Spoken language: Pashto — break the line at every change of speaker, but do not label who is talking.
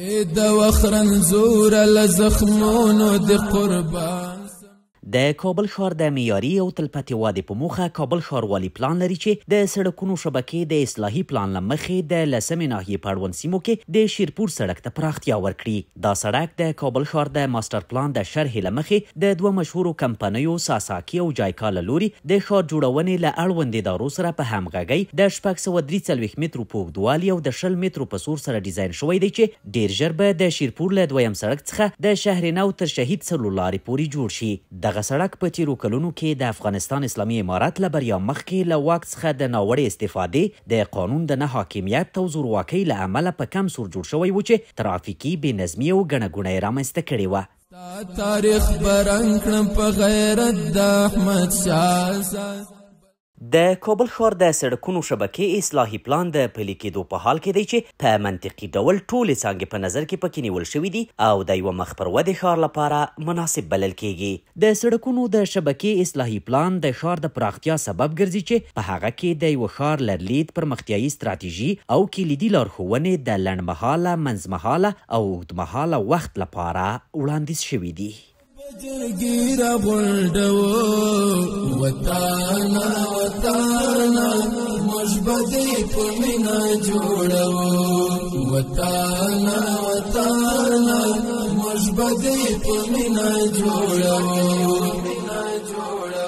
اې د وخرن زور ل زخمونو د قربان د کابل ښار د معیاري او تلپاتې وادې په موخه کابل ښاروالي پلان لري چې د سړکونو شبکې د اصلاحي پلان لمخې د لسمې ناحیې په اړوند سیمو کې د شیرپور سړک ته پراختیا ورکړي دا سړک د کابل ښار د ماستر پلان د شرحې لمخې د دوه مشهورو کمپنیو ساساکي او جایکا له لوري د ښار جوړونې له اړوند ادارو سره په همغږۍ د شپږ سوه درې څلوېښت مترو په اوږدوالي او د شل مترو په سور سره ډیزاین شوی دی چې ډېر ژر به د شیرپور له دویم سړک څخه د شهر نو تر شهید سلو لارې پورې جوړ شي دغه سړک په تیرو کلونو کې د افغانستان اسلامي امارت له بریا مخکې له واک څخه د ناوړې استفادې د قانون د نه حاکمیت او زورواکۍ له امله په کم سور جوړ شوی و چې ترافیکي بې نظمي او ګڼهګوڼه یې رامنځته کړې وه
تاریخ برنګ کړم په غیرت د احمد شاه
د کابل ښار د سړکونو شبکې اصلاحي پلان د پلي کېدو په حال کې دی چې په منطقي ډول ټولې څانګې په نظر کې پکې نیول شوې دي او د یو مخ پر ودې ښار لپاره مناسب بلل کېږي د سړکونو د شبکې اصلاحي پلان د ښار د پراختیا سبب ګرځي چې په هغه کې د یو ښار لرلید پرمختیایي ستراتیژي او کلیدي لارښوونې د لنډمهاله منځمهاله او اوږدمهاله وخت لپاره وړاندیز شوي دي
جرګیر غونډو وطن وطن مشبدي په مینا جوړو وطن وطن مشبدي په مینا جوړو مینا جوړو